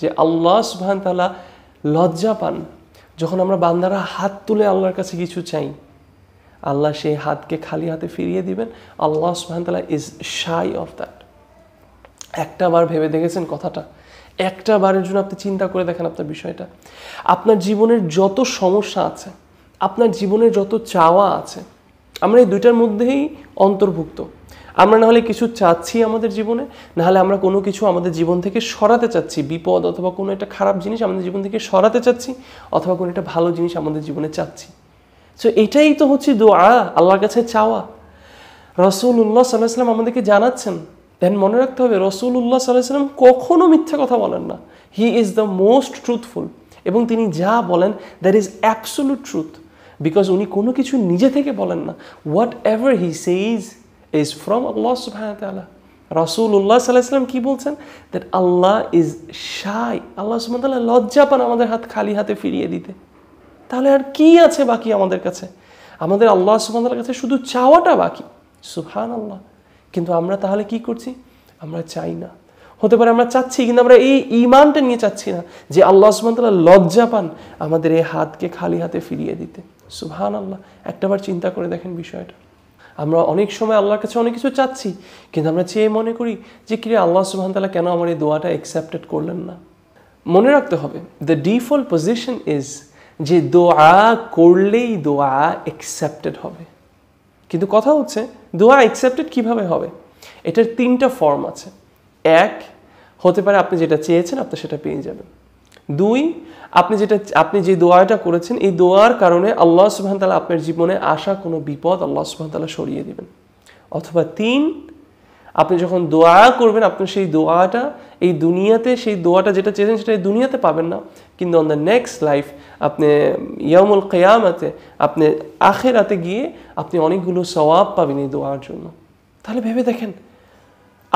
যে আল্লাহ সুহান তালা লজ্জা পান যখন আমরা বান্দারা হাত তুলে আল্লাহর কাছে কিছু চাই আল্লাহ সেই হাতকে খালি হাতে ফিরিয়ে দিবেন আল্লাহ সুহান তালা ইজ শাই অফ দ্যাট একটা বার ভেবে দেখেছেন কথাটা একটা বারের জন্য আপনি চিন্তা করে দেখেন আপনার বিষয়টা আপনার জীবনের যত সমস্যা আছে আপনার জীবনের যত চাওয়া আছে আমরা এই দুইটার মধ্যেই অন্তর্ভুক্ত আমরা না হলে কিছু চাচ্ছি আমাদের জীবনে না হলে আমরা কোনো কিছু আমাদের জীবন থেকে সরাতে চাচ্ছি বিপদ অথবা কোনো একটা খারাপ জিনিস আমাদের জীবন থেকে সরাতে চাচ্ছি অথবা কোনো একটা ভালো জিনিস আমাদের জীবনে চাচ্ছি সো এটাই তো হচ্ছে দোয়া আল্লাহর কাছে চাওয়া রসুল্লাহ সাল্লাহ সাল্লাম আমাদেরকে জানাচ্ছেন দেন মনে রাখতে হবে উল্লাহ সাল্লাহ সাল্লাম কখনও মিথ্যা কথা বলেন না he is the most truthful এবং তিনি যা বলেন that is absolute truth because উনি কোনো কিছু নিজে থেকে বলেন না whatever he says is from Allah subhanahu wa ta'ala. রাসুল্লাহ সাল্লাহাম কি বলছেন দ্যাট আল্লাহ ইজ শাই আল্লাহ সুমতাল্লাহ লজ্জা পান আমাদের হাত খালি হাতে ফিরিয়ে দিতে তাহলে আর কি আছে বাকি আমাদের কাছে আমাদের আল্লাহ সুমতাল্লার কাছে শুধু চাওয়াটা বাকি সুহান আল্লাহ কিন্তু আমরা তাহলে কি করছি আমরা চাই না হতে পারে আমরা চাচ্ছি কিন্তু আমরা এই ইমানটা নিয়ে চাচ্ছি না যে আল্লাহ সুমতাল্লাহ লজ্জা পান আমাদের এই হাতকে খালি হাতে ফিরিয়ে দিতে সুহান আল্লাহ একটাবার চিন্তা করে দেখেন বিষয়টা আমরা অনেক সময় আল্লাহর কাছে অনেক কিছু চাচ্ছি কিন্তু আমরা চেয়ে মনে করি যে কিরে আল্লাহ সুবহান তালা কেন আমার এই দোয়াটা অ্যাকসেপ্টেড করলেন না মনে রাখতে হবে দ্য ডিফল্ট পজিশন ইজ যে দোয়া করলেই দোয়া অ্যাকসেপ্টেড হবে কিন্তু কথা হচ্ছে দোয়া অ্যাকসেপ্টেড কিভাবে হবে এটার তিনটা ফর্ম আছে এক হতে পারে আপনি যেটা চেয়েছেন আপনি সেটা পেয়ে যাবেন দুই আপনি যেটা আপনি যে দোয়াটা করেছেন এই দোয়ার কারণে আল্লাহ সুবহান তালা আপনার জীবনে আসা কোনো বিপদ আল্লাহ সুবহান তালা সরিয়ে দেবেন অথবা তিন আপনি যখন দোয়া করবেন আপনি সেই দোয়াটা এই দুনিয়াতে সেই দোয়াটা যেটা চেয়েছেন সেটা এই দুনিয়াতে পাবেন না কিন্তু অন দ্য নেক্সট লাইফ আপনি ইয়ামুল কেয়ামাতে আপনি আখেরাতে গিয়ে আপনি অনেকগুলো সওয়াব পাবেন এই দোয়ার জন্য তাহলে ভেবে দেখেন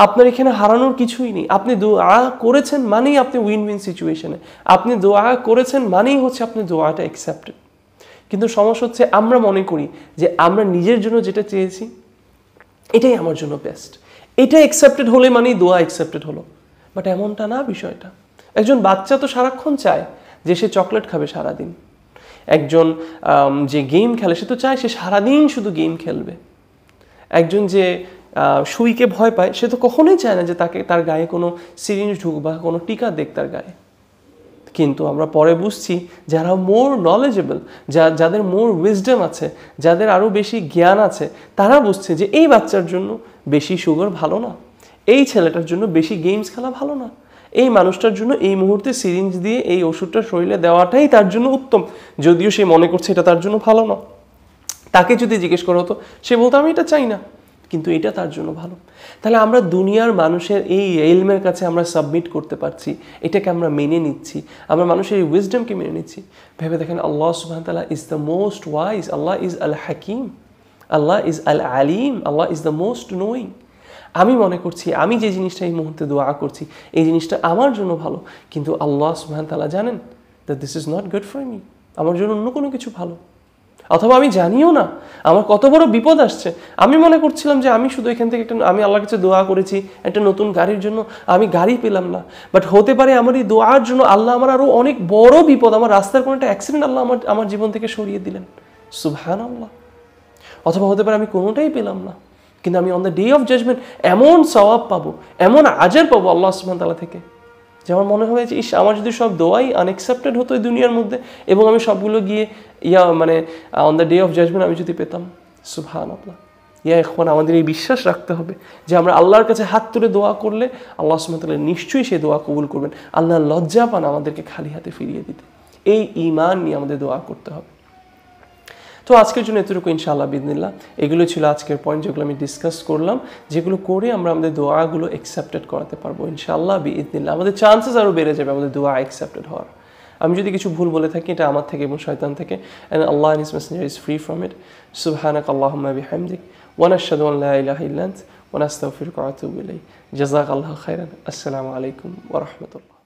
আপনার এখানে হারানোর কিছুই নেই আপনি দোয়া করেছেন মানেই আপনি উইন উইন সিচুয়েশনে আপনি দোয়া করেছেন মানেই হচ্ছে আপনি দোয়াটা অ্যাকসেপ্টেড কিন্তু সমস্যা হচ্ছে আমরা মনে করি যে আমরা নিজের জন্য যেটা চেয়েছি এটাই আমার জন্য বেস্ট এটা অ্যাকসেপ্টেড হলে মানেই দোয়া অ্যাকসেপ্টেড হলো বাট এমনটা না বিষয়টা একজন বাচ্চা তো সারাক্ষণ চায় যে সে চকলেট খাবে সারাদিন একজন যে গেম খেলে সে তো চায় সে সারাদিন শুধু গেম খেলবে একজন যে সুইকে ভয় পায় সে তো কখনোই চায় না যে তাকে তার গায়ে কোনো সিরিঞ্জ ঢুক বা কোনো টিকা দেখ তার গায়ে কিন্তু আমরা পরে বুঝছি যারা মোর নলেজেবল যা যাদের মোর উইজডম আছে যাদের আরও বেশি জ্ঞান আছে তারা বুঝছে যে এই বাচ্চার জন্য বেশি সুগার ভালো না এই ছেলেটার জন্য বেশি গেমস খেলা ভালো না এই মানুষটার জন্য এই মুহূর্তে সিরিঞ্জ দিয়ে এই ওষুধটা শরীরে দেওয়াটাই তার জন্য উত্তম যদিও সে মনে করছে এটা তার জন্য ভালো না তাকে যদি জিজ্ঞেস করা হতো সে বলতো আমি এটা চাই না কিন্তু এটা তার জন্য ভালো তাহলে আমরা দুনিয়ার মানুষের এই এলমের কাছে আমরা সাবমিট করতে পারছি এটাকে আমরা মেনে নিচ্ছি আমরা মানুষের এই উইজডমকে মেনে নিচ্ছি ভেবে দেখেন আল্লাহ সুহান তালা is the most wise Allah is আল হাকিম আল্লাহ ইজ আল আলিম Allah is the most knowing আমি মনে করছি আমি যে জিনিসটা এই মুহূর্তে দোয়া করছি এই জিনিসটা আমার জন্য ভালো কিন্তু আল্লাহ সুহান তালা জানেন that this is not good for me আমার জন্য অন্য কোনো কিছু ভালো অথবা আমি জানিও না আমার কত বড় বিপদ আসছে আমি মনে করছিলাম যে আমি শুধু এখান থেকে একটা আমি আল্লাহর কাছে দোয়া করেছি একটা নতুন গাড়ির জন্য আমি গাড়ি পেলাম না বাট হতে পারে আমার এই দোয়ার জন্য আল্লাহ আমার আরও অনেক বড় বিপদ আমার রাস্তার কোনো একটা অ্যাক্সিডেন্ট আল্লাহ আমার আমার জীবন থেকে সরিয়ে দিলেন সুভান আল্লাহ অথবা হতে পারে আমি কোনোটাই পেলাম না কিন্তু আমি on the day of judgement এমন সবাব পাবো এমন আজার পাবো আল্লাহ সুবহান তালা থেকে যে আমার মনে হবে যে ইস আমার যদি সব দোয়াই আনএক্সেপ্টেড হতো এই দুনিয়ার মধ্যে এবং আমি সবগুলো গিয়ে ইয়া মানে on the day of judgement আমি যদি পেতাম সুভান আপনার ইয়া এখন আমাদের এই বিশ্বাস রাখতে হবে যে আমরা আল্লাহর কাছে হাত তুলে দোয়া করলে আল্লাহ সুমতাল্লাহ নিশ্চয়ই সেই দোয়া কবুল করবেন আল্লাহ লজ্জা পান আমাদেরকে খালি হাতে ফিরিয়ে দিতে এই ইমান নিয়ে আমাদের দোয়া করতে হবে তো আজকের জন্য এতটুকু ইনশাআল্লাহ বিদিনিল্লাহ এগুলো ছিল আজকের পয়েন্ট যেগুলো আমি ডিসকাস করলাম যেগুলো করে আমরা আমাদের দোয়াগুলো অ্যাকসেপ্টেড করাতে পারবো ইনশাআল্লাহ বিদিনিল্লাহ আমাদের চান্সেস আরও বেড়ে যাবে আমাদের দোয়া অ্যাকসেপ্টেড হওয়ার আমি যদি কিছু ভুল বলে থাকি এটা আমার থেকে এবং শয়তান থেকে and Allah is messenger is free from it সুবহানাক মাবি হামদিক ওয়ান আশাদ আল্লা ইলাহা ইল্লা আনত ওয়া নাস্তাগফিরুকা ওয়া আল্লাহ ইলাইক খাইরান আসসালামু আলাইকুম ওয়া রাহমাতুল্লাহ